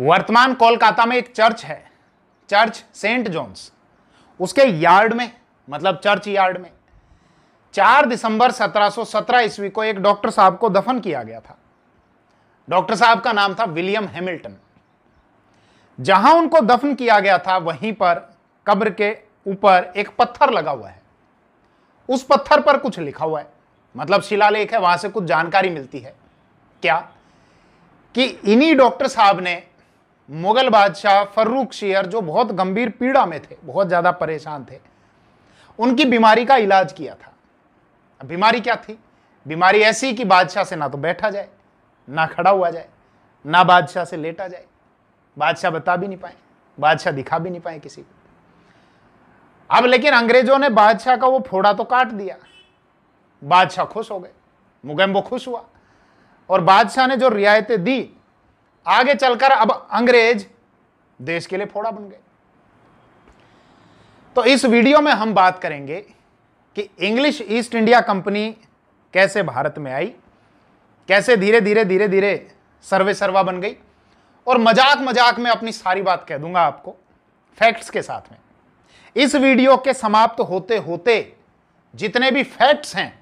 वर्तमान कोलकाता में एक चर्च है चर्च सेंट जॉन्स उसके यार्ड में मतलब चर्च यार्ड में 4 दिसंबर 1717 ईस्वी को एक डॉक्टर साहब को दफन किया गया था डॉक्टर साहब का नाम था विलियम हैमिल्टन जहां उनको दफन किया गया था वहीं पर कब्र के ऊपर एक पत्थर लगा हुआ है उस पत्थर पर कुछ लिखा हुआ है मतलब शिलालेख है वहां से कुछ जानकारी मिलती है क्या कि इन्हीं डॉक्टर साहब ने मुगल बादशाह फर्रुख शेयर जो बहुत गंभीर पीड़ा में थे बहुत ज़्यादा परेशान थे उनकी बीमारी का इलाज किया था बीमारी क्या थी बीमारी ऐसी कि बादशाह से ना तो बैठा जाए ना खड़ा हुआ जाए ना बादशाह से लेटा जाए बादशाह बता भी नहीं पाए बादशाह दिखा भी नहीं पाए किसी को अब लेकिन अंग्रेजों ने बादशाह का वो फोड़ा तो काट दिया बादशाह खुश हो गए मुगैम्बो खुश हुआ और बादशाह ने जो रियायतें दी आगे चलकर अब अंग्रेज देश के लिए फोड़ा बन गए तो इस वीडियो में हम बात करेंगे कि इंग्लिश ईस्ट इंडिया कंपनी कैसे भारत में आई कैसे धीरे धीरे धीरे धीरे सर्वे सर्वा बन गई और मजाक मजाक में अपनी सारी बात कह दूंगा आपको फैक्ट्स के साथ में इस वीडियो के समाप्त होते होते जितने भी फैक्ट्स हैं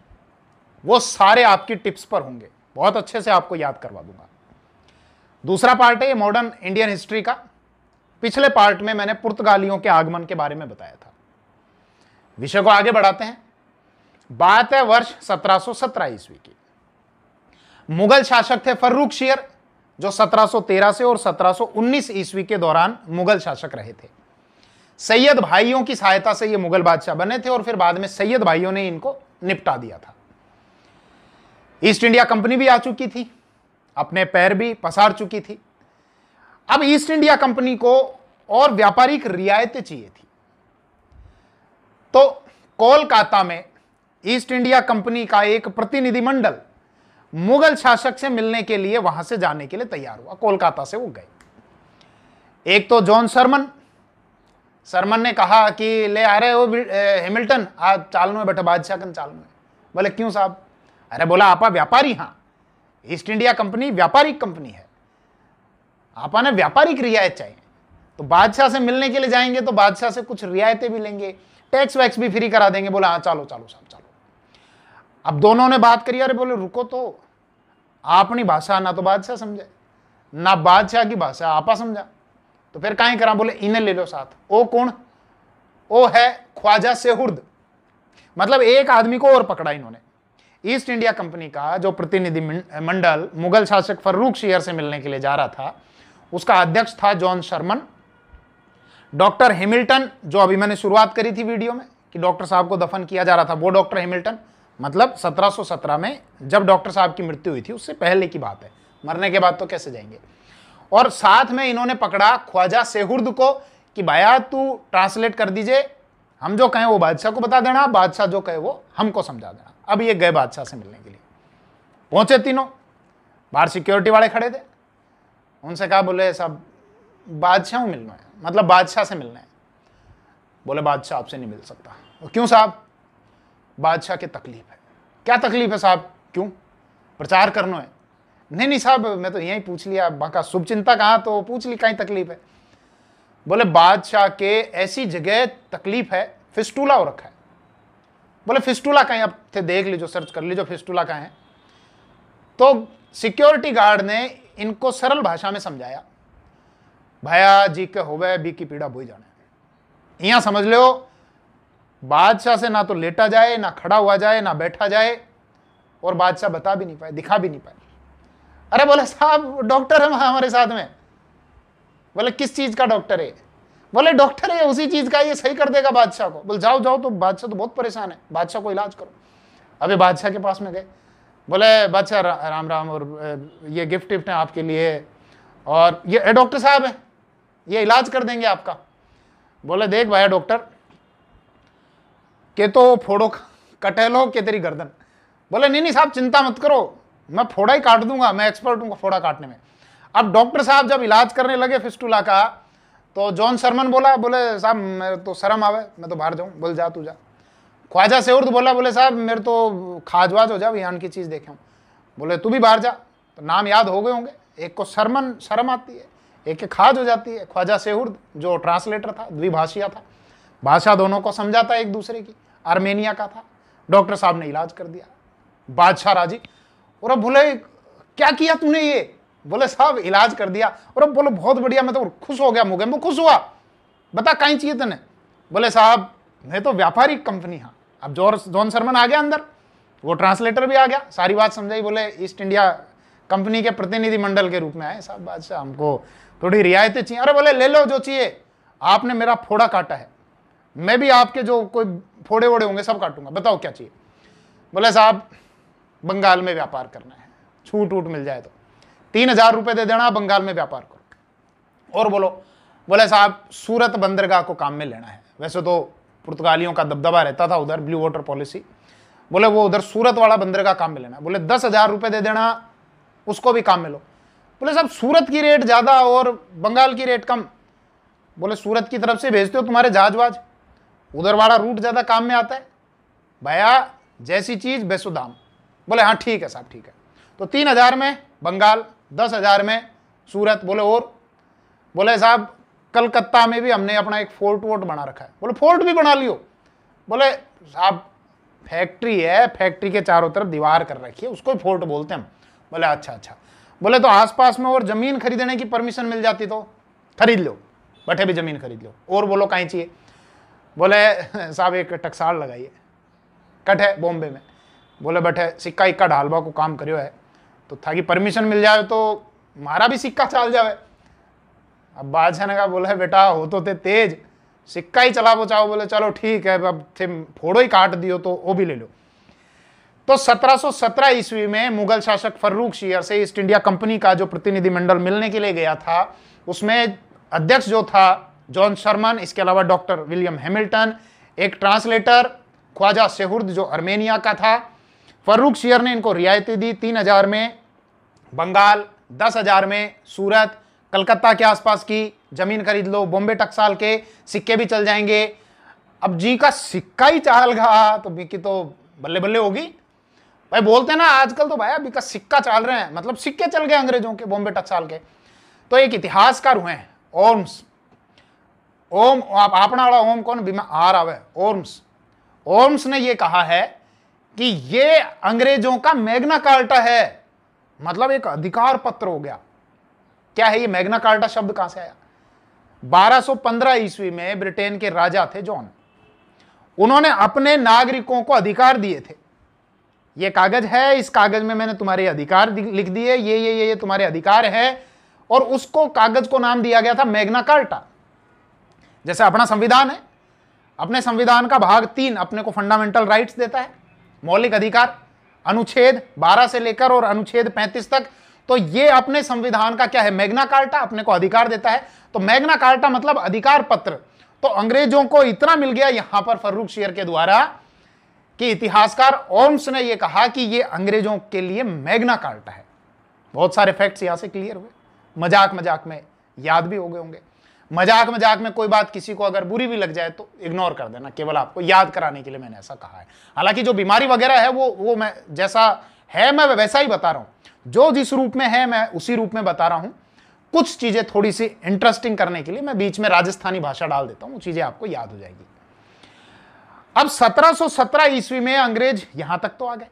वो सारे आपकी टिप्स पर होंगे बहुत अच्छे से आपको याद करवा दूंगा दूसरा पार्ट है ये मॉडर्न इंडियन हिस्ट्री का पिछले पार्ट में मैंने पुर्तगालियों के आगमन के बारे में बताया था विषय को आगे बढ़ाते हैं बात है वर्ष 1717 ईस्वी की मुगल शासक थे फर्रुख शेयर जो 1713 से और 1719 ईस्वी के दौरान मुगल शासक रहे थे सैयद भाइयों की सहायता से ये मुगल बादशाह बने थे और फिर बाद में सैयद भाइयों ने इनको निपटा दिया था ईस्ट इंडिया कंपनी भी आ चुकी थी अपने पैर भी पसार चुकी थी अब ईस्ट इंडिया कंपनी को और व्यापारिक रियायतें चाहिए थी तो कोलकाता में ईस्ट इंडिया कंपनी का एक प्रतिनिधिमंडल मुगल शासक से मिलने के लिए वहां से जाने के लिए तैयार हुआ कोलकाता से वो गए एक तो जॉन सरमन सरमन ने कहा कि ले आ रहे हो हेमिल्टन आज चालू में बैठे बादशाह बोले क्यों साहब अरे बोला आपा व्यापारी हाँ ईस्ट इंडिया कंपनी व्यापारिक कंपनी है आपने व्यापारिक रियायत चाहिए तो बादशाह से मिलने के लिए जाएंगे तो बादशाह से कुछ रियायतें भी लेंगे टैक्स वैक्स भी फ्री करा देंगे बोला हाँ चलो चलो साहब चलो अब दोनों ने बात करी अरे बोले रुको तो आपनी भाषा ना तो बादशाह समझे ना बादशाह की भाषा आपा समझा तो फिर कहीं करा बोले इन्हें ले लो साथ ओ कौन ओ है ख्वाजा सेहुर्द मतलब एक आदमी को और पकड़ा इन्होंने ईस्ट इंडिया कंपनी का जो प्रतिनिधि मंडल मुगल शासक फर्रूख शेयर से मिलने के लिए जा रहा था उसका अध्यक्ष था जॉन शर्मन डॉक्टर हेमिल्टन जो अभी मैंने शुरुआत करी थी वीडियो में कि डॉक्टर साहब को दफन किया जा रहा था वो डॉक्टर हेमिल्टन मतलब 1717 में जब डॉक्टर साहब की मृत्यु हुई थी उससे पहले की बात है मरने के बाद तो कैसे जाएंगे और साथ में इन्होंने पकड़ा ख्वाजा सेहुर्द को कि भाया तू ट्रांसलेट कर दीजिए हम जो कहें वो बादशाह को बता देना बादशाह जो कहे वो हमको समझा देना अब ये गए बादशाह से मिलने के लिए पहुंचे तीनों बाहर सिक्योरिटी वाले खड़े थे उनसे कहा बोले साहब बादशाह मिलना है मतलब बादशाह से मिलना है बोले बादशाह आपसे नहीं मिल सकता क्यों साहब बादशाह की तकलीफ है क्या तकलीफ है साहब क्यों प्रचार करना है नहीं नहीं साहब मैं तो यही पूछ लिया बाका शुभ चिंता कहा तो पूछ ली कहीं तकलीफ है बोले बादशाह के ऐसी जगह तकलीफ है फिस्टूला हो रखा है बोले फिस्टूला कहीं अब थे देख लीजिए सर्च कर लीजिए फिस्टूला कहाँ है तो सिक्योरिटी गार्ड ने इनको सरल भाषा में समझाया भया जी के होवे बी की पीड़ा बोई जाने यहाँ समझ लो बादशाह से ना तो लेटा जाए ना खड़ा हुआ जाए ना बैठा जाए और बादशाह बता भी नहीं पाए दिखा भी नहीं पाए अरे बोले साहब डॉक्टर है हमारे साथ में बोले किस चीज़ का डॉक्टर है बोले डॉक्टर है उसी चीज का ये सही कर देगा बादशाह को बोले जाओ जाओ तो बादशाह तो बहुत परेशान है बादशाह को इलाज करो अभी बादशाह के पास में गए बोले बादशाह रा, राम राम और ये गिफ्ट टिफ्ट है आपके लिए और ये डॉक्टर साहब है ये इलाज कर देंगे आपका बोले देख भाया डॉक्टर के तो फोड़ो कटहलो के तेरी गर्दन बोले नहीं नहीं साहब चिंता मत करो मैं फोड़ा ही काट दूंगा मैं एक्सपर्ट हूँ फोड़ा काटने में अब डॉक्टर साहब जब इलाज करने लगे फिस्टूला का तो जॉन सरमन बोला बोले साहब मेरे तो शर्म आवे मैं तो बाहर जाऊँ बोल जा तू जा ख्वाजा सेउर्द बोला बोले साहब मेरे तो खाजवाज हो जाओ यहाँ की चीज़ देखे हूँ बोले तू भी बाहर जा तो नाम याद हो गए होंगे एक को शर्मन शर्म आती है एक के खाज हो जाती है ख्वाजा सेहुर्द जो ट्रांसलेटर था द्विभाषिया था भाषा दोनों को समझाता एक दूसरे की आर्मेनिया का था डॉक्टर साहब ने इलाज कर दिया बादशाह राजी और अब बोले क्या किया तूने ये बोले साहब इलाज कर दिया और अब बोले बहुत बढ़िया मैं तो खुश हो गया मुगे मैं खुश हुआ बता कहीं चाहिए तेने बोले साहब मैं तो व्यापारिक कंपनी हाँ अब जोर जॉन शर्मन आ गया अंदर वो ट्रांसलेटर भी आ गया सारी बात समझाई बोले ईस्ट इंडिया कंपनी के प्रतिनिधिमंडल के रूप में आए साहब बादशाह हमको थोड़ी रियायतें चाहिए अरे बोले ले लो जो चाहिए आपने मेरा फोड़ा काटा है मैं भी आपके जो कोई फोड़े वोड़े होंगे सब काटूंगा बताओ क्या चाहिए बोले साहब बंगाल में व्यापार करना है छूट वूट मिल जाए तो तीन हजार रुपये दे देना बंगाल में व्यापार को और बोलो बोले साहब सूरत बंदरगाह को काम में लेना है वैसे तो पुर्तगालियों का दबदबा रहता था उधर ब्लू वाटर पॉलिसी बोले वो उधर सूरत वाला बंदरगाह काम में लेना है बोले दस हजार रुपये दे देना उसको भी काम में लो बोले साहब सूरत की रेट ज़्यादा और बंगाल की रेट कम बोले सूरत की तरफ से भेजते हो तुम्हारे जहाज वाज उधर वाला रूट ज़्यादा काम में आता है भैया जैसी चीज़ वैसो दाम बोले हाँ ठीक है साहब ठीक है तो तीन हज़ार में बंगाल दस हज़ार में सूरत बोले और बोले साहब कलकत्ता में भी हमने अपना एक फोर्ट वोट बना रखा है बोले फोर्ट भी बना लियो बोले साहब फैक्ट्री है फैक्ट्री के चारों तरफ दीवार कर रखी है उसको ही फोर्ट बोलते हैं हम बोले अच्छा अच्छा बोले तो आसपास में और ज़मीन खरीदने की परमिशन मिल जाती तो खरीद लो बैठे भी ज़मीन खरीद लो और बोलो कहीं चाहिए बोले साहब एक टकसाल लगाइए कट है बॉम्बे में बोले बैठे सिक्का इक्का ढालवा को काम करो है तो कि परमिशन मिल जाए तो मारा भी सिक्का चल जाए अब बादशाह ने कहा बोले बेटा हो तो थे तेज सिक्का ही चला बचाओ बोले चलो ठीक है अब थे फोड़ो ही काट दियो तो वो भी ले लो तो 1717 ईस्वी में मुगल शासक फर्रूख शियर से ईस्ट इंडिया कंपनी का जो प्रतिनिधिमंडल मिलने के लिए गया था उसमें अध्यक्ष जो था जॉन शर्मन इसके अलावा डॉक्टर विलियम हैमिल्टन एक ट्रांसलेटर ख्वाजा सेहुर्द जो आर्मेनिया का था फर्रूख शियर ने इनको रियायतें दी तीन हजार में बंगाल दस हज़ार में सूरत कलकत्ता के आसपास की ज़मीन खरीद लो बॉम्बे टक्साल के सिक्के भी चल जाएंगे अब जी का सिक्का ही चाल चालगा तो बिकी तो बल्ले बल्ले होगी भाई बोलते हैं ना आजकल तो भाई अभी का सिक्का चाल रहे हैं मतलब सिक्के चल गए अंग्रेजों के बॉम्बे टक्साल के तो एक इतिहासकार हुए हैं ओम्स ओम आप आपना वाला ओम कौन बीमा आ रहा है ओम्स ओम्स ने ये कहा है कि ये अंग्रेजों का मैग्ना कार्टा है मतलब एक अधिकार पत्र हो गया क्या है ये मैग्ना कार्टा शब्द कहां से आया 1215 ईस्वी में ब्रिटेन के राजा थे जॉन उन्होंने अपने नागरिकों को अधिकार दिए थे ये कागज है इस कागज में मैंने तुम्हारे अधिकार लिख दिए ये ये ये ये तुम्हारे अधिकार है और उसको कागज को नाम दिया गया था मैग्ना कार्टा जैसे अपना संविधान है अपने संविधान का भाग तीन अपने को फंडामेंटल राइट्स देता है मौलिक अधिकार अनुच्छेद 12 से लेकर और अनुच्छेद 35 तक तो ये अपने संविधान का क्या है मैग्ना कार्टा अपने को अधिकार देता है तो मैग्ना कार्टा मतलब अधिकार पत्र तो अंग्रेजों को इतना मिल गया यहां पर फर्रुख शेयर के द्वारा कि इतिहासकार ओम्स ने यह कहा कि यह अंग्रेजों के लिए मैग्ना कार्टा है बहुत सारे फैक्ट्स यहां से क्लियर हुए मजाक मजाक में याद भी हो गए होंगे मजाक मजाक में कोई बात किसी को अगर बुरी भी लग जाए तो इग्नोर कर देना केवल आपको याद कराने के लिए मैंने ऐसा कहा है हालांकि जो बीमारी वगैरह है वो वो मैं जैसा है मैं वैसा ही बता रहा हूँ जो जिस रूप में है मैं उसी रूप में बता रहा हूँ कुछ चीज़ें थोड़ी सी इंटरेस्टिंग करने के लिए मैं बीच में राजस्थानी भाषा डाल देता हूँ वो चीज़ें आपको याद हो जाएगी अब 1717 ईस्वी में अंग्रेज यहां तक तो आ गए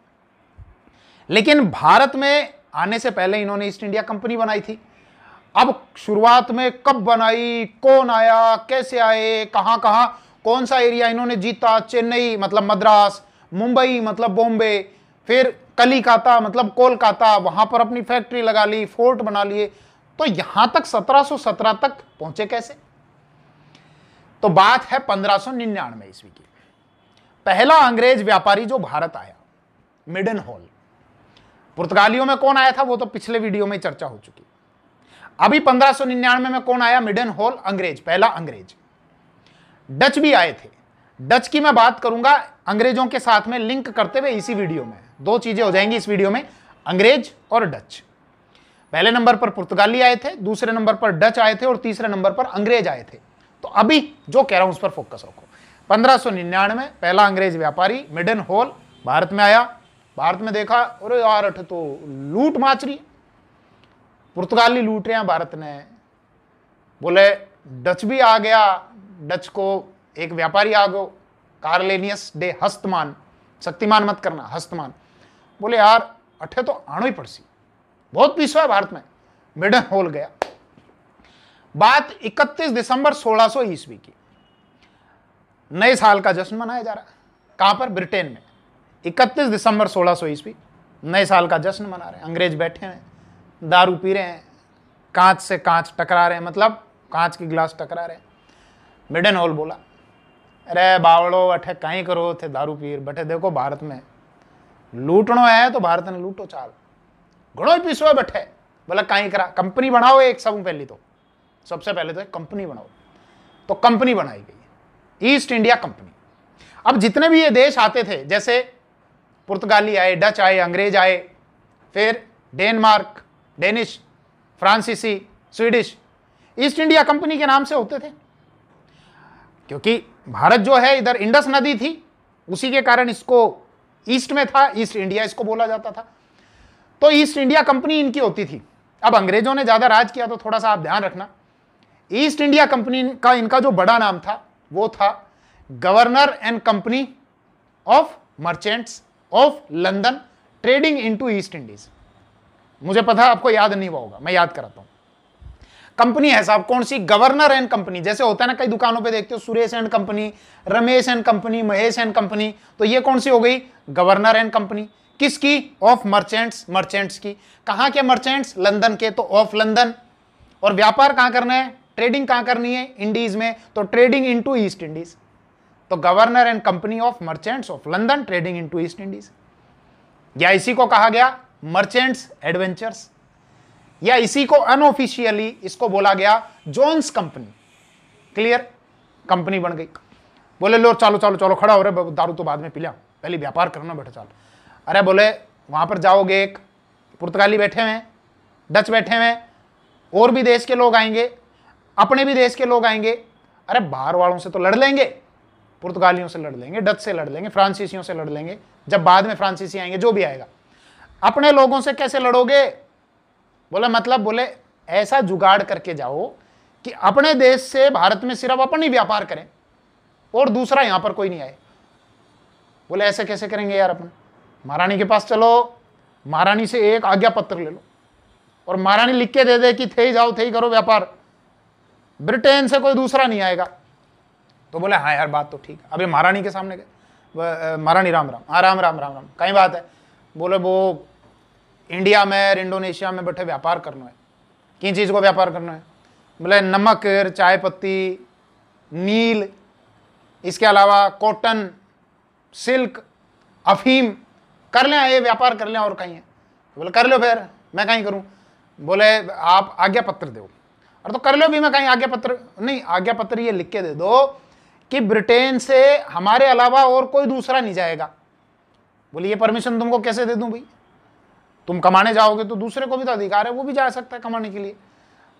लेकिन भारत में आने से पहले इन्होंने ईस्ट इंडिया कंपनी बनाई थी अब शुरुआत में कब बनाई कौन आया कैसे आए कहां कहां कौन सा एरिया इन्होंने जीता चेन्नई मतलब मद्रास मुंबई मतलब बॉम्बे फिर कलिकाता मतलब कोलकाता वहां पर अपनी फैक्ट्री लगा ली फोर्ट बना लिए तो यहां तक 1717 तक पहुंचे कैसे तो बात है 1599 ईस्वी की पहला अंग्रेज व्यापारी जो भारत आया मिडन हॉल पुर्तगालियों में कौन आया था वो तो पिछले वीडियो में चर्चा हो चुकी अभी 1599 में कौन आया मिडन हॉल अंग्रेज पहला अंग्रेज डच भी आए थे डच की मैं बात करूंगा अंग्रेजों के साथ में लिंक करते हुए इसी वीडियो में दो चीजें हो जाएंगी इस वीडियो में अंग्रेज और डच पहले नंबर पर पुर्तगाली आए थे दूसरे नंबर पर डच आए थे और तीसरे नंबर पर अंग्रेज आए थे तो अभी जो कह रहा हूं उस पर फोकस रखो 1599 पहला अंग्रेज व्यापारी मिडन हॉल भारत में आया भारत में देखा अरे यार तो लूट माच रही है पुर्तगाली लूट रहे हैं भारत ने बोले डच भी आ गया डच को एक व्यापारी आ गो कार्लेनियस डे हस्तमान शक्तिमान मत करना हस्तमान बोले यार अठे तो आणो ही पड़सी बहुत पीछे है भारत में मिडन होल गया बात 31 दिसंबर सोलह सो ईस्वी की नए साल का जश्न मनाया जा रहा है कहां पर ब्रिटेन में 31 दिसंबर सोलह सो ईस्वी नए साल का जश्न मना रहे हैं अंग्रेज बैठे हैं दारू पी रहे हैं कांच से कांच टकरा रहे हैं मतलब कांच की गिलास टकरा रहे हैं मिडन हॉल बोला अरे बावड़ो अठे कहीं करो थे दारू पीर बैठे देखो भारत में लूटनो है तो भारत ने लूटो चाल घड़ो ही पीसो है बठे बोला कहीं करा कंपनी बनाओ एक सब पहली तो सबसे पहले तो एक कंपनी बनाओ तो कंपनी बनाई गई ईस्ट इंडिया कंपनी अब जितने भी ये देश आते थे जैसे पुर्तगाली आए डच आए अंग्रेज आए फिर डेनमार्क डेनिश फ्रांसीसी स्वीडिश ईस्ट इंडिया कंपनी के नाम से होते थे क्योंकि भारत जो है इधर इंडस नदी थी उसी के कारण इसको ईस्ट में था ईस्ट इंडिया इसको बोला जाता था तो ईस्ट इंडिया कंपनी इनकी होती थी अब अंग्रेजों ने ज़्यादा राज किया तो थोड़ा सा आप ध्यान रखना ईस्ट इंडिया कंपनी का इनका जो बड़ा नाम था वो था governor and company of merchants of London trading into East Indies मुझे पता आपको याद नहीं हुआ होगा मैं याद कराता हूं कंपनी है साहब कौन सी गवर्नर एंड कंपनी जैसे होता है ना कई दुकानों पे देखते हो Suresh and company Ramesh and company Mahesh and company तो ये कौन सी हो गई गवर्नर एंड कंपनी किसकी ऑफ मर्चेंट्स मर्चेंट्स की कहा के मर्चेंट्स लंदन के तो ऑफ लंदन और व्यापार कहां करना है ट्रेडिंग कहां करनी है इंडीज में तो ट्रेडिंग इन ईस्ट इंडीज तो governor and company of merchants of London trading in East Indies या इसी को कहा गया मर्चेंट्स एडवेंचर्स या इसी को अनऑफिशियली इसको बोला गया जोन्स कंपनी क्लियर कंपनी बन गई बोले लो चलो चलो चलो खड़ा हो रहे दारू तो बाद में पिला पहले व्यापार करना बैठे चाल अरे बोले वहां पर जाओगे एक पुर्तगाली बैठे हुए हैं डच बैठे हुए हैं और भी देश के लोग आएंगे अपने भी देश के लोग आएंगे अरे बाहर वालों से तो लड़ लेंगे पुर्तगालियों से लड़ लेंगे डच से लड़ लेंगे फ्रांसीसियों से लड़ लेंगे जब बाद में फ्रांसीसी आएंगे जो भी आएगा अपने लोगों से कैसे लड़ोगे बोले मतलब बोले ऐसा जुगाड़ करके जाओ कि अपने देश से भारत में सिर्फ अपन ही व्यापार करें और दूसरा यहां पर कोई नहीं आए बोले ऐसे कैसे करेंगे यार अपन महारानी के पास चलो महारानी से एक आज्ञा पत्र ले लो और महारानी लिख के दे दे कि थे ही जाओ थे ही करो व्यापार ब्रिटेन से कोई दूसरा नहीं आएगा तो बोले हाँ यार बात तो ठीक है अभी महारानी के सामने गए महारानी राम राम हाँ राम राम राम राम कहीं बात है बोले वो इंडिया में और इंडोनेशिया में बैठे व्यापार करना है किन चीज़ को व्यापार करना है बोले नमक चाय पत्ती नील इसके अलावा कॉटन सिल्क अफीम कर लें ये व्यापार कर लें और कहीं है बोले कर लो फिर मैं कहीं करूँ बोले आप आज्ञा पत्र दो और तो कर लो भी मैं कहीं आज्ञा पत्र नहीं आज्ञा पत्र ये लिख के दे दो कि ब्रिटेन से हमारे अलावा और कोई दूसरा नहीं जाएगा बोले ये परमिशन तुमको कैसे दे दूँ भाई तुम कमाने जाओगे तो दूसरे को भी तो अधिकार है वो भी जा सकता है कमाने के लिए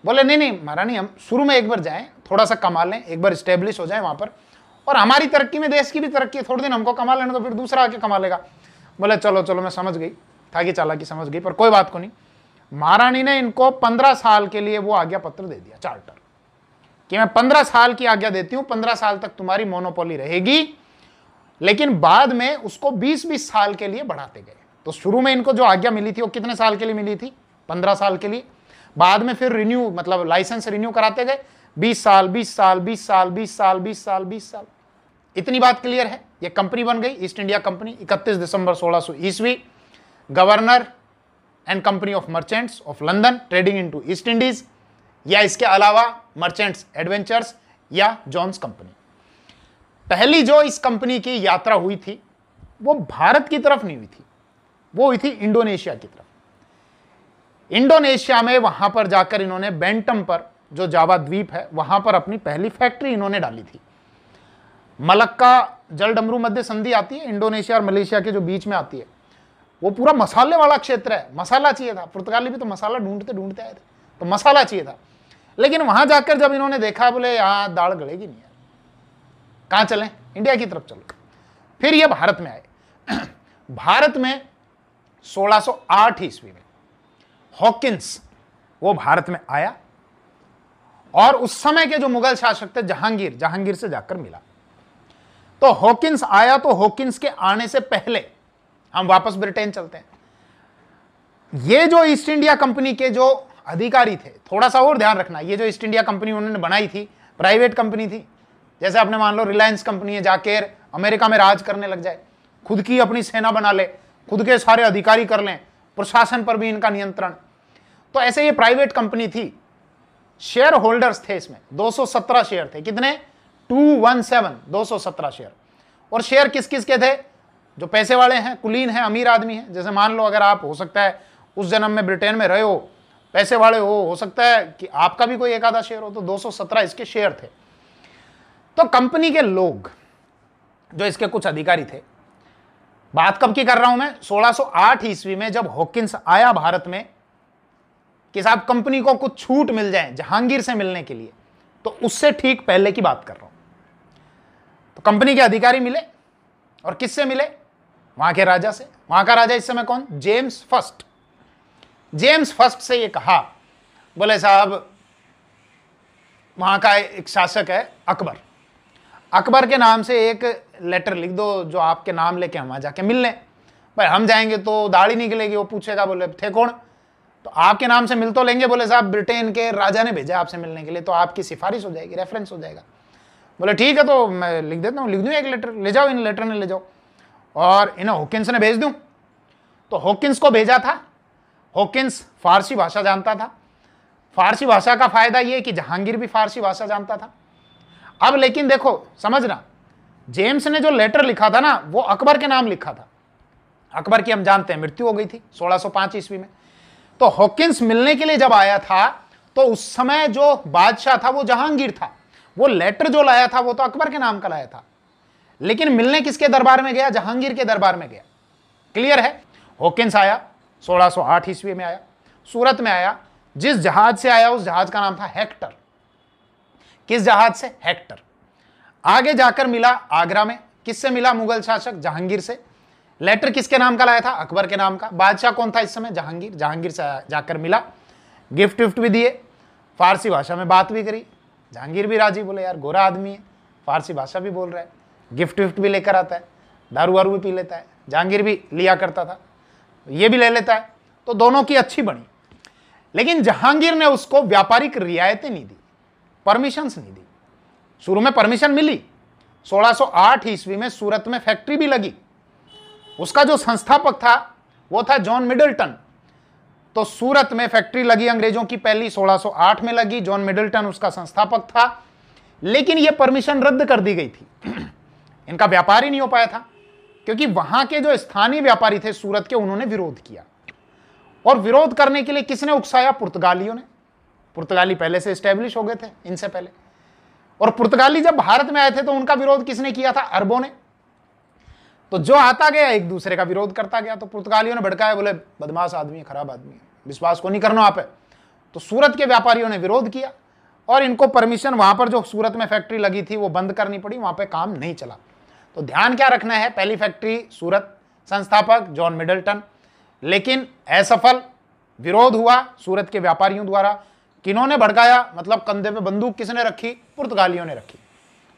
बोले नहीं नहीं महारानी हम शुरू में एक बार जाएं थोड़ा सा कमा लें एक बार स्टेब्लिश हो जाए वहां पर और हमारी तरक्की में देश की भी तरक्की है थोड़े दिन हमको कमा लेना तो फिर दूसरा आके कमा लेगा बोले चलो चलो मैं समझ गई था चाला चालाकी समझ गई पर कोई बात को नहीं महारानी ने इनको पंद्रह साल के लिए वो आज्ञा पत्र दे दिया चार्टर कि मैं पंद्रह साल की आज्ञा देती हूँ पंद्रह साल तक तुम्हारी मोनोपोली रहेगी लेकिन बाद में उसको बीस बीस साल के लिए बढ़ाते गए तो शुरू में इनको जो आज्ञा मिली थी वो कितने साल के लिए मिली थी पंद्रह साल के लिए बाद में फिर रिन्यू मतलब लाइसेंस रिन्यू कराते गए बीस साल बीस साल बीस साल बीस साल बीस साल बीस साल इतनी बात क्लियर है ये कंपनी बन गई ईस्ट इंडिया कंपनी 31 दिसंबर सोलह ईस्वी governor and company of merchants of London trading into East Indies या इसके अलावा मर्चेंट्स एडवेंचर्स या जॉन्स कंपनी पहली जो इस कंपनी की यात्रा हुई थी वो भारत की तरफ नहीं हुई थी वो हुई थी इंडोनेशिया की तरफ इंडोनेशिया में वहां पर जाकर इन्होंने बेंटम पर जो जावा द्वीप है वहां पर अपनी पहली फैक्ट्री इन्होंने डाली थी मलक्का जल डमरू मध्य संधि आती है इंडोनेशिया और मलेशिया के जो बीच में आती है वो पूरा मसाले वाला क्षेत्र है मसाला चाहिए था पुर्तगाली भी तो मसाला ढूंढते ढूंढते आए थे तो मसाला चाहिए था लेकिन वहां जाकर जब इन्होंने देखा बोले यहाँ दाल गड़ेगी नहीं यार कहाँ चलें इंडिया की तरफ चलो फिर ये भारत में आए भारत में 1608 ईस्वी में हॉकिंस वो भारत में आया और उस समय के जो मुगल शासक थे जहांगीर जहांगीर से जाकर मिला तो हॉकिंस आया तो हॉकिंस के आने से पहले हम वापस ब्रिटेन चलते हैं ये जो ईस्ट इंडिया कंपनी के जो अधिकारी थे थोड़ा सा और ध्यान रखना ये जो ईस्ट इंडिया कंपनी उन्होंने बनाई थी प्राइवेट कंपनी थी जैसे आपने मान लो रिलायंस कंपनी है जाकेर अमेरिका में राज करने लग जाए खुद की अपनी सेना बना ले खुद के सारे अधिकारी कर लें प्रशासन पर भी इनका नियंत्रण तो ऐसे ये प्राइवेट कंपनी थी शेयर होल्डर्स थे इसमें 217 शेयर थे कितने 217 217 शेयर और शेयर किस किस के थे जो पैसे वाले हैं कुलीन हैं अमीर आदमी हैं जैसे मान लो अगर आप हो सकता है उस जन्म में ब्रिटेन में रहे हो पैसे वाले हो हो सकता है कि आपका भी कोई एक आधा शेयर हो तो 217 इसके शेयर थे तो कंपनी के लोग जो इसके कुछ अधिकारी थे बात कब की कर रहा हूं मैं 1608 ईस्वी में जब हॉकिंस आया भारत में कि साहब कंपनी को कुछ छूट मिल जाए जहांगीर से मिलने के लिए तो उससे ठीक पहले की बात कर रहा हूं तो कंपनी के अधिकारी मिले और किससे मिले वहां के राजा से वहां का राजा इस समय कौन जेम्स फर्स्ट जेम्स फर्स्ट से ये कहा बोले साहब वहां का एक शासक है अकबर अकबर के नाम से एक लेटर लिख दो जो आपके नाम लेके हम वहाँ जाके मिल लें भाई हम जाएंगे तो दाढ़ी निकलेगी वो पूछेगा बोले थे कौन तो आपके नाम से मिल तो लेंगे बोले साहब ब्रिटेन के राजा ने भेजा आपसे मिलने के लिए तो आपकी सिफारिश हो जाएगी रेफरेंस हो जाएगा बोले ठीक है तो मैं लिख देता हूँ लिख दूँ एक लेटर ले जाओ इन लेटर ने ले जाओ और इन्हें होकिंस ने भेज दूँ तो होकिंस को भेजा था होकिंस फारसी भाषा जानता था फारसी भाषा का फायदा ये कि जहांगीर भी फारसी भाषा जानता था अब लेकिन देखो समझना जेम्स ने जो लेटर लिखा था ना वो अकबर के नाम लिखा था अकबर की हम जानते हैं मृत्यु हो गई थी 1605 ईस्वी में तो हॉकिंस मिलने के लिए जब आया था तो उस समय जो बादशाह था वो जहांगीर था वो लेटर जो लाया था वो तो अकबर के नाम का लाया था लेकिन मिलने किसके दरबार में गया जहांगीर के दरबार में गया क्लियर है हॉकिंस आया 1608 ईस्वी में आया सूरत में आया जिस जहाज से आया उस जहाज का नाम था हेक्टर किस जहाज से हेक्टर आगे जाकर मिला आगरा में किससे मिला मुगल शासक जहांगीर से लेटर किसके नाम का लाया था अकबर के नाम का बादशाह कौन था इस समय जहांगीर जहांगीर से जाकर मिला गिफ्ट विफ्ट भी दिए फारसी भाषा में बात भी करी जहांगीर भी राजी बोले यार गोरा आदमी है फारसी भाषा भी बोल रहा है गिफ्ट विफ्ट भी लेकर आता है दारू वारू भी पी लेता है जहांगीर भी लिया करता था ये भी ले लेता है तो दोनों की अच्छी बनी लेकिन जहांगीर ने उसको व्यापारिक रियायतें नहीं दी परमिशंस नहीं दी शुरू में परमिशन मिली 1608 ईस्वी में सूरत में फैक्ट्री भी लगी उसका जो संस्थापक था वो था जॉन मिडल्टन तो सूरत में फैक्ट्री लगी अंग्रेजों की पहली 1608 में लगी जॉन मिडल्टन उसका संस्थापक था लेकिन ये परमिशन रद्द कर दी गई थी इनका व्यापार ही नहीं हो पाया था क्योंकि वहां के जो स्थानीय व्यापारी थे सूरत के उन्होंने विरोध किया और विरोध करने के लिए किसने उकसाया पुर्तगालियों ने पुर्तगाली पहले से स्टैब्लिश हो गए थे इनसे पहले और पुर्तगाली जब भारत में आए थे तो उनका विरोध किसने किया था अरबों ने तो जो आता गया एक दूसरे का विरोध करता गया तो पुर्तगालियों ने भड़काया बोले बदमाश आदमी खराब आदमी विश्वास को नहीं करना आप है तो सूरत के व्यापारियों ने विरोध किया और इनको परमिशन वहां पर जो सूरत में फैक्ट्री लगी थी वो बंद करनी पड़ी वहां पर काम नहीं चला तो ध्यान क्या रखना है पहली फैक्ट्री सूरत संस्थापक जॉन मिडल्टन लेकिन असफल विरोध हुआ सूरत के व्यापारियों द्वारा किन्होंने भड़काया मतलब कंधे पे बंदूक किसने रखी पुर्तगालियों ने रखी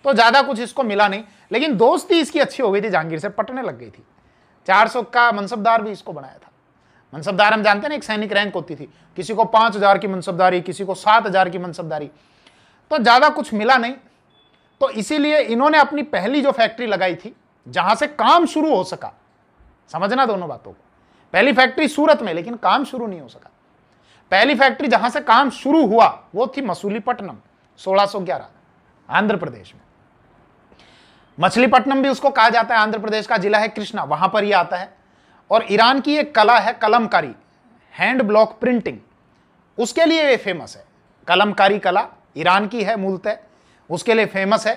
तो ज़्यादा कुछ इसको मिला नहीं लेकिन दोस्ती इसकी अच्छी हो गई थी जहांगीर से पटने लग गई थी सौ का मनसबदार भी इसको बनाया था मनसबदार हम जानते ना एक सैनिक रैंक होती थी किसी को पाँच हज़ार की मनसबदारी किसी को सात हज़ार की मनसबदारी तो ज़्यादा कुछ मिला नहीं तो इसीलिए इन्होंने अपनी पहली जो फैक्ट्री लगाई थी जहाँ से काम शुरू हो सका समझना दोनों बातों को पहली फैक्ट्री सूरत में लेकिन काम शुरू नहीं हो सका पहली फैक्ट्री जहां से काम शुरू हुआ वो थी मसूलीपट्टनम 1611 आंध्र प्रदेश में मछलीपट्टनम भी उसको कहा जाता है आंध्र प्रदेश का जिला है कृष्णा वहां पर ही आता है और ईरान की एक कला है कलमकारी हैंड ब्लॉक प्रिंटिंग उसके लिए ये फेमस है कलमकारी कला ईरान की है मूलतः उसके लिए फेमस है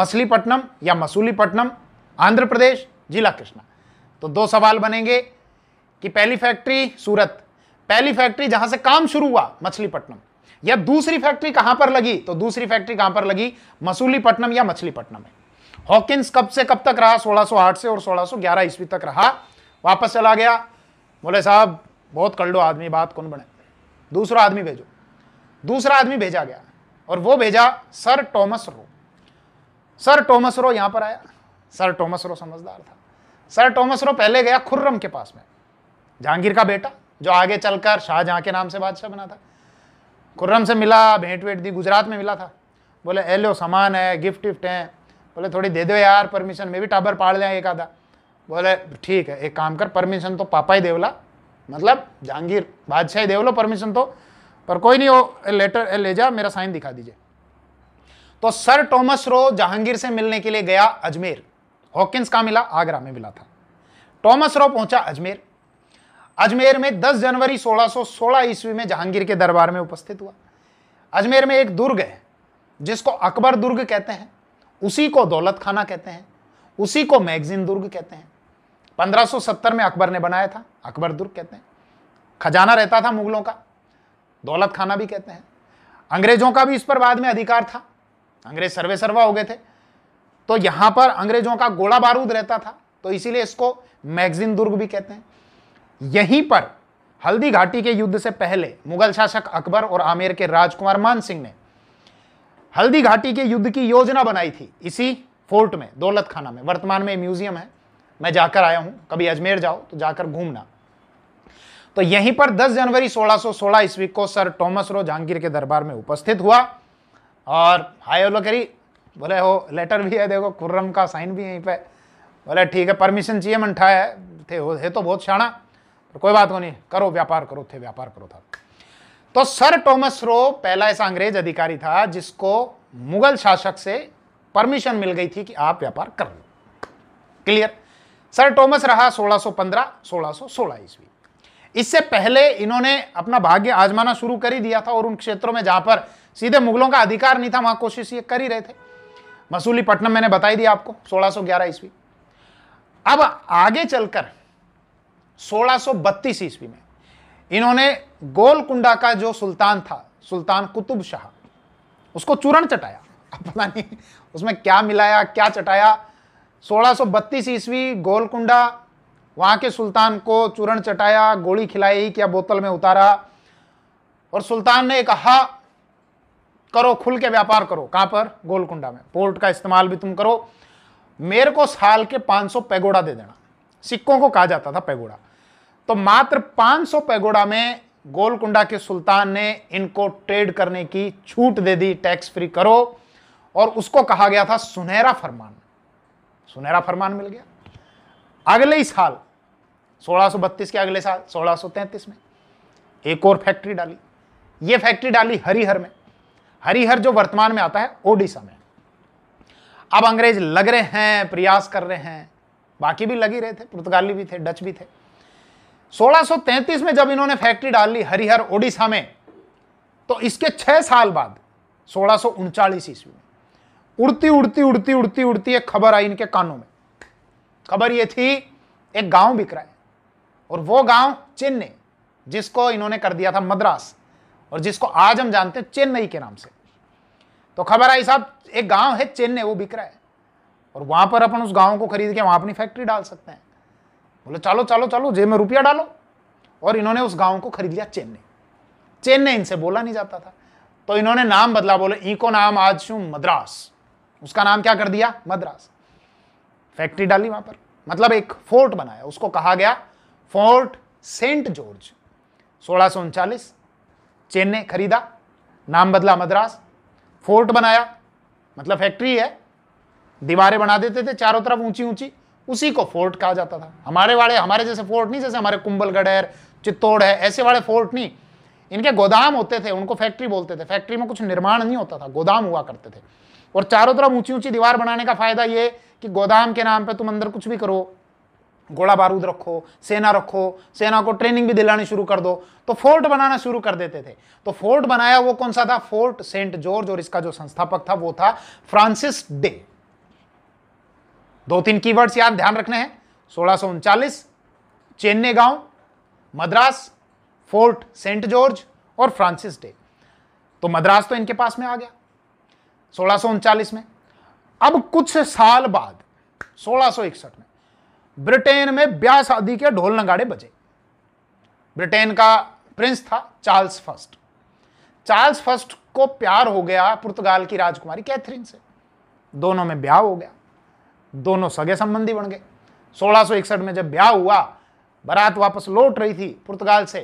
मछलीपट्टनम या मसूलीपट्टनम आंध्र प्रदेश जिला कृष्णा तो दो सवाल बनेंगे कि पहली फैक्ट्री सूरत पहली फैक्ट्री जहां से काम शुरू हुआ मछलीपट्टनम या दूसरी फैक्ट्री कहां पर लगी तो दूसरी फैक्ट्री कहां पर लगी मसूलीपट्टनम या मछलीपट्टनम में हॉकिंस कब से कब तक रहा 1608 से और 1611 ईस्वी तक रहा वापस चला गया बोले साहब बहुत कर लो आदमी बात कौन बने दूसरा आदमी भेजो दूसरा आदमी भेजा गया और वो भेजा sir Thomas Roe sir Thomas Roe यहां पर आया सर टॉमस रो समझदार था सर टॉमस रो पहले गया खुर्रम के पास में जहांगीर का बेटा जो आगे चलकर शाहजहाँ के नाम से बादशाह बना था खुर्रम से मिला भेंट वेंट दी गुजरात में मिला था बोले ए लो सामान है गिफ्ट विफ्ट है बोले थोड़ी दे दो यार परमिशन मैं भी टाबर पाड़ लें एक आधा बोले ठीक है एक काम कर परमिशन तो पापा ही देवला मतलब जहांगीर बादशाह देवलो परमिशन तो पर कोई नहीं वो लेटर ले जा मेरा साइन दिखा दीजिए तो सर टॉमस रो जहांगीर से मिलने के लिए गया अजमेर हॉकिंस कहाँ मिला आगरा में मिला था टॉमस रो पहुंचा अजमेर अजमेर में 10 जनवरी 1616 ईस्वी में जहांगीर के दरबार में उपस्थित हुआ अजमेर में एक दुर्ग है जिसको अकबर दुर्ग कहते हैं उसी को दौलत खाना कहते हैं उसी को मैगजीन दुर्ग कहते हैं 1570 में अकबर ने बनाया था अकबर दुर्ग कहते हैं खजाना रहता था मुगलों का दौलत खाना भी कहते हैं अंग्रेजों का भी इस पर बाद में अधिकार था अंग्रेज सर्वे सर्वा हो गए थे तो यहाँ पर अंग्रेजों का गोला बारूद रहता था तो इसीलिए इसको मैगजीन दुर्ग भी कहते हैं यहीं पर हल्दी घाटी के युद्ध से पहले मुगल शासक अकबर और आमेर के राजकुमार मान सिंह ने हल्दी घाटी के युद्ध की योजना बनाई थी इसी फोर्ट में दौलत खाना में वर्तमान में म्यूजियम है मैं जाकर आया हूं कभी अजमेर जाओ तो जाकर घूमना तो यहीं पर 10 जनवरी 1616 ईस्वी को सर टॉमस रो जहांगीर के दरबार में उपस्थित हुआ और हाय ओलो करी बोले हो लेटर भी है देखो कुर्रम का साइन भी यहीं पर बोले ठीक है परमिशन चाहिए मन ठाया है थे थे तो बहुत शाना पर कोई बात को नहीं करो व्यापार करो थे व्यापार करो था तो सर टॉमस रो पहला ऐसा अंग्रेज अधिकारी था जिसको मुगल शासक से परमिशन मिल गई थी कि आप व्यापार कर लो क्लियर सर टॉमस रहा 1615 1616 ईस्वी इससे पहले इन्होंने अपना भाग्य आजमाना शुरू कर ही दिया था और उन क्षेत्रों में जहां पर सीधे मुगलों का अधिकार नहीं था वहां कोशिश ये कर ही रहे थे मसूली पटनम मैंने बताई दिया आपको 1611 ईस्वी अब आगे चलकर 1632 ईस्वी में इन्होंने गोलकुंडा का जो सुल्तान था सुल्तान कुतुब शाह उसको चूरण चटाया पता नहीं उसमें क्या मिलाया क्या चटाया 1632 ईस्वी गोलकुंडा वहां के सुल्तान को चूरण चटाया गोली खिलाई क्या बोतल में उतारा और सुल्तान ने कहा करो खुल के व्यापार करो कहाँ पर गोलकुंडा में पोर्ट का इस्तेमाल भी तुम करो मेरे को साल के 500 पैगोड़ा दे देना सिक्कों को कहा जाता था पैगोड़ा तो मात्र 500 पैगोड़ा में गोलकुंडा के सुल्तान ने इनको ट्रेड करने की छूट दे दी टैक्स फ्री करो और उसको कहा गया था सुनहरा फरमान सुनहरा फरमान मिल गया अगले ही साल 1632 के अगले साल 1633 में एक और फैक्ट्री डाली ये फैक्ट्री डाली हरिहर में हरिहर जो वर्तमान में आता है ओडिशा में अब अंग्रेज लग रहे हैं प्रयास कर रहे हैं बाकी भी लगी रहे थे पुर्तगाली भी थे डच भी थे 1633 में जब इन्होंने फैक्ट्री डाल ली हरिहर ओडिशा में तो इसके छह साल बाद सोलह ईस्वी में उड़ती उड़ती उड़ती उड़ती उड़ती एक खबर आई इनके कानों में खबर ये थी एक गांव बिक रहा है और वो गांव चेन्नई जिसको इन्होंने कर दिया था मद्रास और जिसको आज हम जानते हैं चेन्नई के नाम से तो खबर आई साहब एक गांव है चेन्नई वो बिक रहा है और वहां पर अपन उस गांव को खरीद के वहाँ अपनी फैक्ट्री डाल सकते हैं बोले चलो चलो चलो जेब में रुपया डालो और इन्होंने उस गांव को खरीद लिया चेन्नई चेन्नई इनसे बोला नहीं जाता था तो इन्होंने नाम बदला बोले इको नाम आज शू मद्रास उसका नाम क्या कर दिया मद्रास फैक्ट्री डाली वहां पर मतलब एक फोर्ट बनाया उसको कहा गया फोर्ट सेंट जॉर्ज सोलह सौ उनचालीस चेन्नई खरीदा नाम बदला मद्रास फोर्ट बनाया मतलब फैक्ट्री है दीवारें बना देते थे चारों तरफ ऊंची ऊंची उसी को फोर्ट कहा जाता था हमारे वाले हमारे जैसे फोर्ट नहीं जैसे हमारे कुंभलगढ़ है चित्तौड़ है ऐसे वाले फोर्ट नहीं इनके गोदाम होते थे उनको फैक्ट्री बोलते थे फैक्ट्री में कुछ निर्माण नहीं होता था गोदाम हुआ करते थे और चारों तरफ ऊंची ऊंची दीवार बनाने का फायदा ये कि गोदाम के नाम पे तुम अंदर कुछ भी करो गोला बारूद रखो सेना रखो सेना को ट्रेनिंग भी दिलानी शुरू कर दो तो फोर्ट बनाना शुरू कर देते थे तो फोर्ट बनाया वो कौन सा था फोर्ट सेंट जॉर्ज और इसका जो संस्थापक था वो था फ्रांसिस डे दो तीन कीवर्ड्स याद ध्यान रखने हैं सोलह सौ उनचालीस गांव मद्रास फोर्ट सेंट जॉर्ज और फ्रांसिस डे तो मद्रास तो इनके पास में आ गया सोलह में अब कुछ साल बाद सोलह में ब्रिटेन में ब्याह शादी के ढोल नगाड़े बजे ब्रिटेन का प्रिंस था चार्ल्स फर्स्ट चार्ल्स फर्स्ट को प्यार हो गया पुर्तगाल की राजकुमारी कैथरीन से दोनों में ब्याह हो गया दोनों सगे संबंधी बन गए 1661 में जब ब्याह हुआ बारात वापस लौट रही थी पुर्तगाल से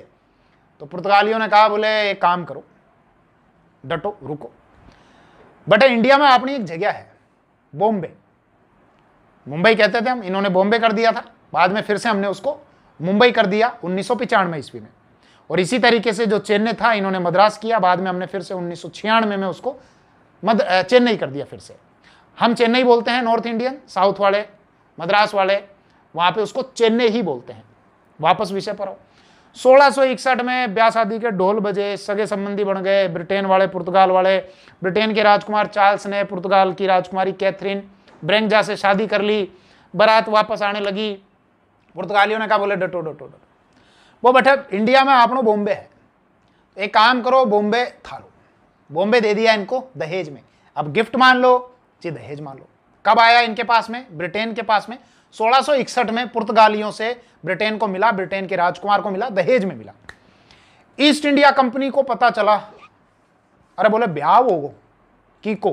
तो पुर्तगालियों ने कहा बोले एक काम करो डटो रुको बटे इंडिया में अपनी एक जगह है बॉम्बे मुंबई कहते थे हम इन्होंने बॉम्बे कर दिया था बाद में फिर से हमने उसको मुंबई कर दिया उन्नीस सौ ईस्वी में और इसी तरीके से जो चेन्नई था इन्होंने मद्रास किया बाद में हमने फिर से उन्नीस में, में उसको चेन्नई कर दिया फिर से हम चेन्नई बोलते हैं नॉर्थ इंडियन साउथ वाले मद्रास वाले वहां पे उसको चेन्नई ही बोलते हैं वापस विषय पर आओ सोलह इकसठ में ब्याह शादी के ढोल बजे सगे संबंधी बन गए ब्रिटेन वाले पुर्तगाल वाले ब्रिटेन के राजकुमार चार्ल्स ने पुर्तगाल की राजकुमारी कैथरीन ब्रेंगजा से शादी कर ली बारात वापस आने लगी पुर्तगालियों ने कहा बोले डटो डटो डटो वो बैठे इंडिया में आप बॉम्बे है एक काम करो बॉम्बे थारो बॉम्बे दे दिया इनको दहेज में अब गिफ्ट मान लो जी दहेज मान लो कब आया इनके पास में ब्रिटेन के पास में 1661 में पुर्तगालियों से ब्रिटेन को मिला ब्रिटेन के राजकुमार को मिला दहेज में मिला ईस्ट इंडिया कंपनी को पता चला अरे बोले ब्याह गो की को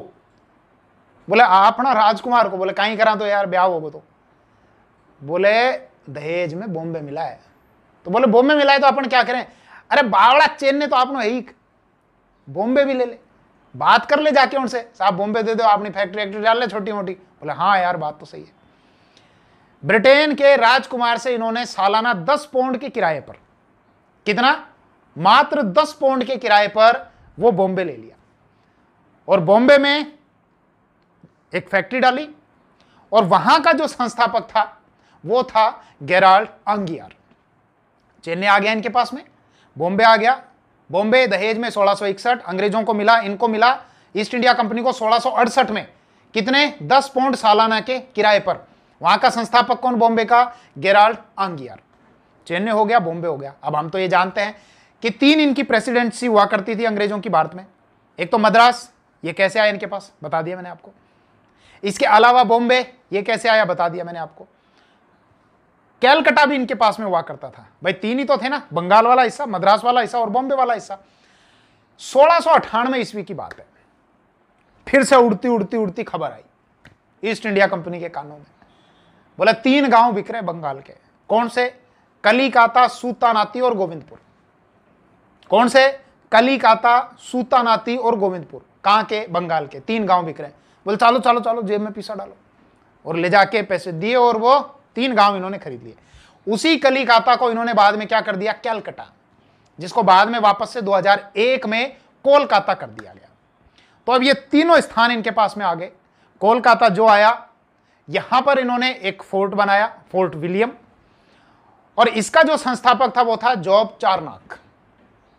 बोले आप ना राजकुमार को बोले कहीं करा तो यार ब्याह होगो तो बोले दहेज में बॉम्बे मिला है तो बोले बॉम्बे मिला है तो अपन क्या करें अरे बावड़ा चेन ने तो आपने एक बॉम्बे भी ले ले बात कर ले जाके उनसे साहब बॉम्बे दे दो अपनी फैक्ट्री वैक्ट्री डाल ले छोटी मोटी बोले हाँ यार बात तो सही है ब्रिटेन के राजकुमार से इन्होंने सालाना दस पौंड के किराए पर कितना मात्र दस पौंड के किराए पर वो बॉम्बे ले लिया और बॉम्बे में एक फैक्ट्री डाली और वहां का जो संस्थापक था वो था गेराल्ड अंगियार चेन्नई आ गया इनके पास में बॉम्बे आ गया बॉम्बे दहेज में सोलह अंग्रेजों को मिला इनको मिला ईस्ट इंडिया कंपनी को सोलह में कितने दस पौंड सालाना के किराए पर वहां का संस्थापक कौन बॉम्बे का गेराल्ड आंगियर चेन्नई हो गया बॉम्बे हो गया अब हम तो ये जानते हैं कि तीन इनकी प्रेसिडेंसी हुआ करती थी अंग्रेजों की भारत में एक तो मद्रास ये कैसे आया इनके पास बता दिया मैंने आपको इसके अलावा बॉम्बे ये कैसे आया बता दिया मैंने आपको कैलकटा भी इनके पास में हुआ करता था भाई तीन ही तो थे ना बंगाल वाला हिस्सा मद्रास वाला हिस्सा और बॉम्बे वाला हिस्सा सोलह सौ अठानवे ईस्वी की बात है फिर से उड़ती उड़ती उड़ती खबर आई ईस्ट इंडिया कंपनी के कानों में बोले तीन गांव बिक रहे बंगाल के कौन से कलिकाता सूतानाती और गोविंदपुर कौन से कलिकाता सूतानाती और गोविंदपुर कहां के बंगाल के तीन गांव बिक रहे बोले चलो चलो चलो जेब में पीसा डालो और ले जाके पैसे दिए और वो तीन गांव इन्होंने खरीद लिए उसी कलिकाता को इन्होंने बाद में क्या कर दिया कैलकटा जिसको बाद में वापस से 2001 में कोलकाता कर दिया गया तो अब ये तीनों स्थान इनके पास में आ गए कोलकाता जो आया यहां पर इन्होंने एक फोर्ट बनाया फोर्ट विलियम और इसका जो संस्थापक था वो था जॉब चारनाक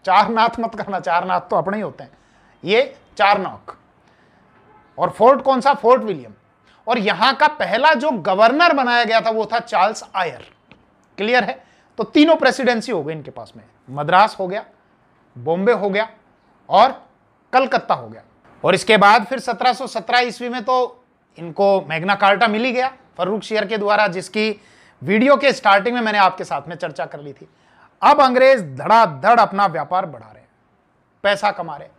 चारनाथ मत करना चारनाथ तो अपने ही होते हैं ये चारनाक और फोर्ट कौन सा फोर्ट विलियम और यहां का पहला जो गवर्नर बनाया गया था वो था चार्ल्स आयर क्लियर है तो तीनों प्रेसिडेंसी हो गई इनके पास में मद्रास हो गया बॉम्बे हो गया और कलकत्ता हो गया और इसके बाद फिर 1717 ईस्वी में तो इनको मैग्ना कार्टा मिली गया फर्रुख शेयर के द्वारा जिसकी वीडियो के स्टार्टिंग में मैंने आपके साथ में चर्चा कर ली थी अब अंग्रेज धड़ाधड़ अपना व्यापार बढ़ा रहे हैं पैसा कमा रहे हैं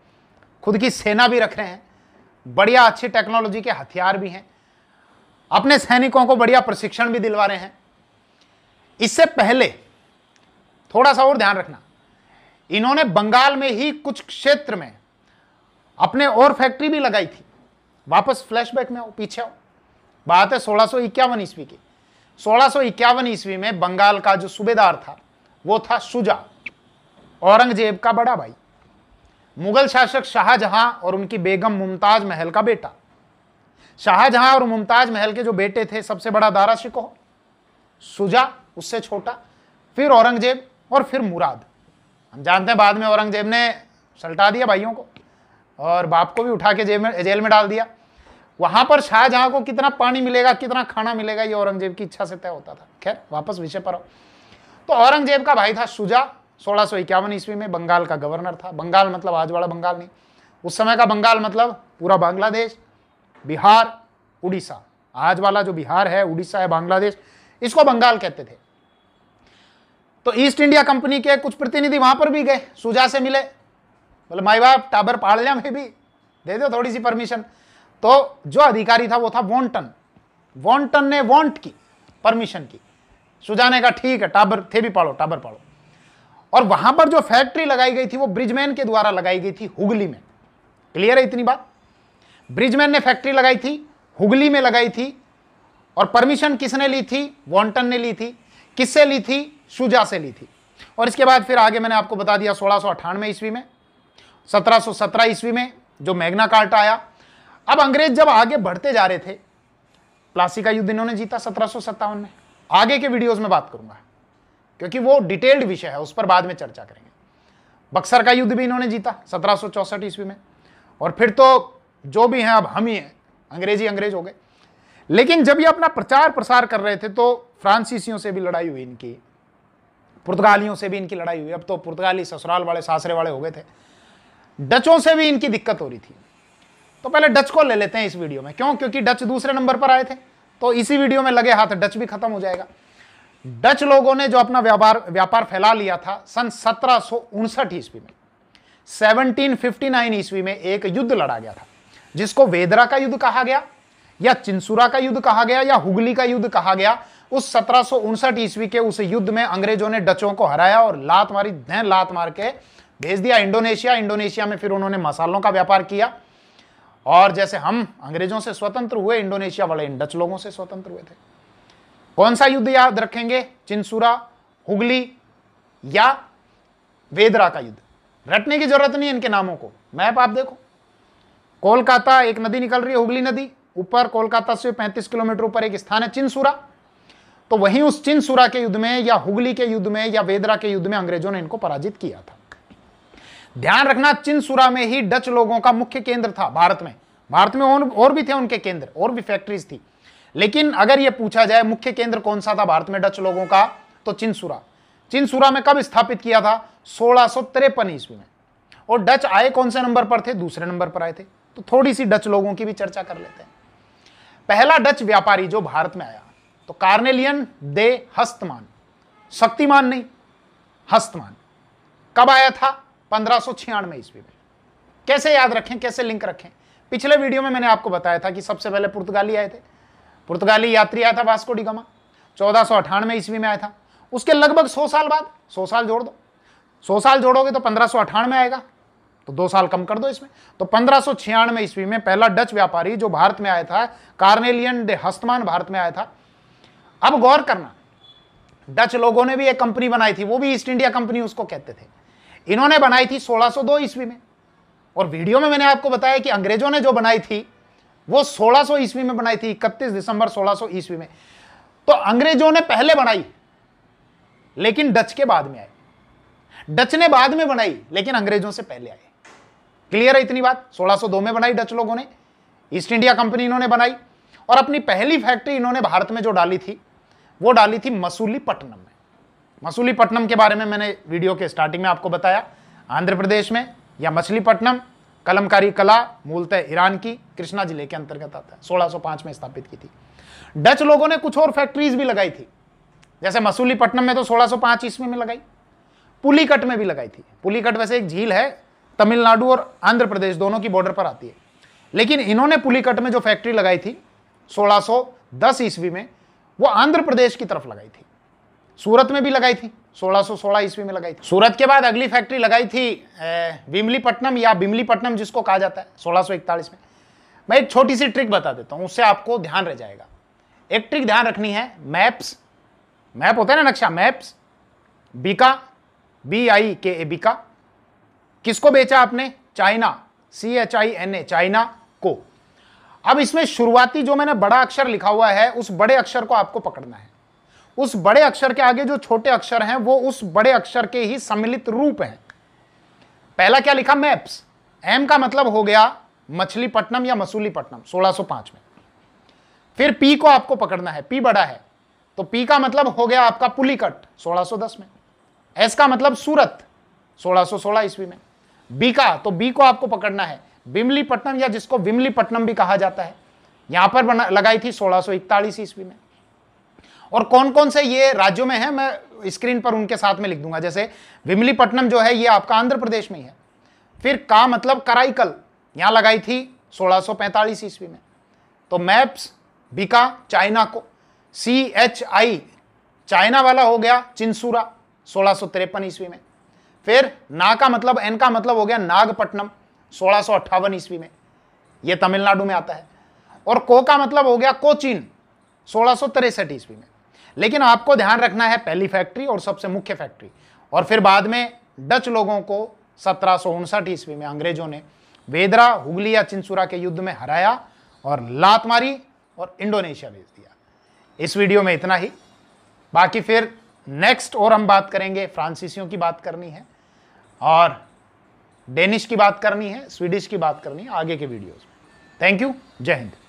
खुद की सेना भी रख रहे हैं बढ़िया अच्छी टेक्नोलॉजी के हथियार भी हैं अपने सैनिकों को बढ़िया प्रशिक्षण भी दिलवा रहे हैं इससे पहले थोड़ा सा और ध्यान रखना इन्होंने बंगाल में ही कुछ क्षेत्र में अपने और फैक्ट्री भी लगाई थी वापस फ्लैशबैक में हो पीछे हो बात है सोलह इक्यावन ईस्वी की सोलह इक्यावन ईस्वी में बंगाल का जो सूबेदार था वो था सुजा औरंगजेब का बड़ा भाई मुगल शासक शाहजहां और उनकी बेगम मुमताज महल का बेटा शाहजहां और मुमताज महल के जो बेटे थे सबसे बड़ा दारा शिकोह सुजा उससे छोटा फिर औरंगजेब और फिर मुराद हम जानते हैं बाद में औरंगजेब ने सल्टा दिया भाइयों को और बाप को भी उठा के जेल में जेल में डाल दिया वहां पर शाहजहां को कितना पानी मिलेगा कितना खाना मिलेगा ये औरंगजेब की इच्छा से तय होता था खैर वापस विषय पर आओ तो औरंगजेब का भाई था सुजा सोलह सौ इक्यावन ईस्वी में बंगाल का गवर्नर था बंगाल मतलब आज वाला बंगाल नहीं उस समय का बंगाल मतलब पूरा बांग्लादेश बिहार उड़ीसा आज वाला जो बिहार है उड़ीसा है बांग्लादेश इसको बंगाल कहते थे तो ईस्ट इंडिया कंपनी के कुछ प्रतिनिधि वहां पर भी गए सुजा से मिले बोले माई बाप टाबर पाड़ लिया मैं भी दे दो थोड़ी सी परमिशन तो जो अधिकारी था वो था वॉन्टन वॉन्टन ने वॉन्ट की परमिशन की सुजा ने कहा ठीक है टाबर थे भी पाड़ो टाबर पाड़ो और वहां पर जो फैक्ट्री लगाई गई थी वो ब्रिजमैन के द्वारा लगाई गई थी हुगली में क्लियर है इतनी बात ब्रिजमैन ने फैक्ट्री लगाई थी हुगली में लगाई थी और परमिशन किसने ली थी वॉन्टन ने ली थी किससे ली थी शुजा से ली थी और इसके बाद फिर आगे मैंने आपको बता दिया सोलह सौ अठानवे ईस्वी में सत्रह सौ सत्रह ईस्वी में जो मैग्ना कार्ट आया अब अंग्रेज जब आगे बढ़ते जा रहे थे प्लासी का युद्ध इन्होंने जीता सत्रह में आगे के वीडियोज में बात करूंगा क्योंकि वो डिटेल्ड विषय है उस पर बाद में चर्चा करेंगे बक्सर का युद्ध भी इन्होंने जीता सत्रह ईस्वी में और फिर तो जो भी हैं अब हम ही हैं अंग्रेजी अंग्रेज हो गए लेकिन जब ये अपना प्रचार प्रसार कर रहे थे तो फ्रांसीसियों से भी लड़ाई हुई इनकी पुर्तगालियों से भी इनकी लड़ाई हुई अब तो पुर्तगाली ससुराल वाले सासरे वाले हो गए थे डचों से भी इनकी दिक्कत हो रही थी तो पहले डच को ले लेते हैं इस वीडियो में क्यों क्योंकि डच दूसरे नंबर पर आए थे तो इसी वीडियो में लगे हाथ डच भी खत्म हो जाएगा डच लोगों ने जो अपना व्यापार व्यापार फैला लिया था सन सत्रह ईस्वी में 1759 ईस्वी में एक युद्ध लड़ा गया था जिसको वेदरा का युद्ध कहा गया या चिंसुरा का युद्ध कहा गया या हुगली का युद्ध कहा गया उस सत्रह ईस्वी के उस युद्ध में अंग्रेजों ने डचों को हराया और लात मारी धैन लात मार के भेज दिया इंडोनेशिया इंडोनेशिया में फिर उन्होंने मसालों का व्यापार किया और जैसे हम अंग्रेजों से स्वतंत्र हुए इंडोनेशिया वाले इन डच लोगों से स्वतंत्र हुए थे कौन सा युद्ध याद रखेंगे चिंसुरा हुगली या वेदरा का युद्ध रटने की जरूरत नहीं इनके नामों को मैप आप देखो कोलकाता एक नदी निकल रही है हुगली नदी ऊपर कोलकाता से 35 किलोमीटर ऊपर एक स्थान है चिनसुरा तो वहीं उस चिनसुरा के युद्ध में या हुगली के युद्ध में या वेदरा के युद्ध में अंग्रेजों ने इनको पराजित किया था ध्यान रखना चिनसुरा में ही डच लोगों का मुख्य केंद्र था भारत में भारत में और, और भी थे उनके केंद्र और भी फैक्ट्रीज थी लेकिन अगर यह पूछा जाए मुख्य केंद्र कौन सा था भारत में डच लोगों का तो चिनसुरा चिनसुरा में कब स्थापित किया था सोलह ईस्वी में और डच आए कौन से नंबर पर थे दूसरे नंबर पर आए थे तो थोड़ी सी डच लोगों की भी चर्चा कर लेते हैं पहला डच व्यापारी जो भारत में आया तो कार्नेलियन दे हस्तमान शक्तिमान नहीं हस्तमान कब आया था पंद्रह सौ छियानवे ईस्वी में कैसे याद रखें कैसे लिंक रखें पिछले वीडियो में मैंने आपको बताया था कि सबसे पहले पुर्तगाली आए थे पुर्तगाली यात्री आया था वास्को डिगामा चौदह सौ अठानवे ईस्वी में आया था उसके लगभग सौ साल बाद सौ साल जोड़ दो सौ साल जोड़ोगे तो पंद्रह सौ अठानवे आएगा तो दो साल कम कर दो इसमें तो पंद्रह सौ छियानवे ईस्वी में पहला डच व्यापारी जो भारत में आया था कार्नेलियन डे हस्तमान भारत में आया था अब गौर करना डच लोगों ने भी एक कंपनी बनाई थी वो भी ईस्ट इंडिया कंपनी उसको कहते थे इन्होंने बनाई थी 1602 ईस्वी में और वीडियो में मैंने आपको बताया कि अंग्रेजों ने जो बनाई थी वो 1600 ईस्वी में बनाई थी इकतीस दिसंबर 1600 ईस्वी में तो अंग्रेजों ने पहले बनाई लेकिन डच के बाद में आए डच ने बाद में बनाई लेकिन अंग्रेजों से पहले आए क्लियर है इतनी बात 1602 में बनाई डच लोगों ने ईस्ट इंडिया कंपनी इन्होंने बनाई और अपनी पहली फैक्ट्री इन्होंने भारत में जो डाली थी वो डाली थी मसूलीपट्टनम में मसूलीपट्टनम के बारे में मैंने वीडियो के स्टार्टिंग में आपको बताया आंध्र प्रदेश में या मछलीपट्टनम कलमकारी कला मूलतः ईरान की कृष्णा जिले के अंतर्गत आता है 1605 में स्थापित की थी डच लोगों ने कुछ और फैक्ट्रीज भी लगाई थी जैसे मसूलीपट्टनम में तो 1605 ईस्वी में लगाई पुलीकट में भी लगाई थी पुलीकट वैसे एक झील है तमिलनाडु और आंध्र प्रदेश दोनों की बॉर्डर पर आती है लेकिन इन्होंने पुलिकट में जो फैक्ट्री लगाई थी 1610 ईस्वी में वो आंध्र प्रदेश की तरफ लगाई थी सूरत में भी लगाई थी 1616 ईस्वी में लगाई थी सूरत के बाद अगली फैक्ट्री लगाई थी बिमलीपट्टनम या बिमलीपट्टनम जिसको कहा जाता है सोलह में मैं एक छोटी सी ट्रिक बता देता हूँ उससे आपको ध्यान रह जाएगा एक ट्रिक ध्यान रखनी है मैप्स मैप होता है ना नक्शा मैप्स बीका बी आई के ए बीका किसको बेचा आपने China C H I N A China को अब इसमें शुरुआती जो मैंने बड़ा अक्षर लिखा हुआ है उस बड़े अक्षर को आपको पकड़ना है उस बड़े अक्षर के आगे जो छोटे अक्षर हैं वो उस बड़े अक्षर के ही सम्मिलित रूप हैं पहला क्या लिखा मैप्स एम का मतलब हो गया मछलीपट्टनम या मसूलीपट्टनम 1605 में फिर पी को आपको पकड़ना है पी बड़ा है तो पी का मतलब हो गया आपका पुलिकट 1610 में एस का मतलब सूरत सोलह ईस्वी में बी का तो बी को आपको पकड़ना है पट्टनम या जिसको विमलीपट्टनम भी कहा जाता है यहां पर बना लगाई थी सोलह इकतालीस ईस्वी में और कौन कौन से ये राज्यों में है मैं स्क्रीन पर उनके साथ में लिख दूंगा जैसे विमलीपट्टनम जो है ये आपका आंध्र प्रदेश में ही है फिर का मतलब कराईकल यहां लगाई थी 1645 ईस्वी में तो मैप्स बिका चाइना को सी एच आई चाइना वाला हो गया चिंसूरा सोलह ईस्वी में फिर ना का मतलब एन का मतलब हो गया नागपट्टनम सोलह ईस्वी में यह तमिलनाडु में आता है और को का मतलब हो गया कोचीन सोलह ईस्वी में लेकिन आपको ध्यान रखना है पहली फैक्ट्री और सबसे मुख्य फैक्ट्री और फिर बाद में डच लोगों को सत्रह ईस्वी में अंग्रेजों ने वेदरा हुगली या चिंसुरा के युद्ध में हराया और लात मारी और इंडोनेशिया भेज दिया इस वीडियो में इतना ही बाकी फिर नेक्स्ट और हम बात करेंगे फ्रांसीसियों की बात करनी है और डेनिश की बात करनी है स्वीडिश की बात करनी है आगे के वीडियोज़ में थैंक यू जय हिंद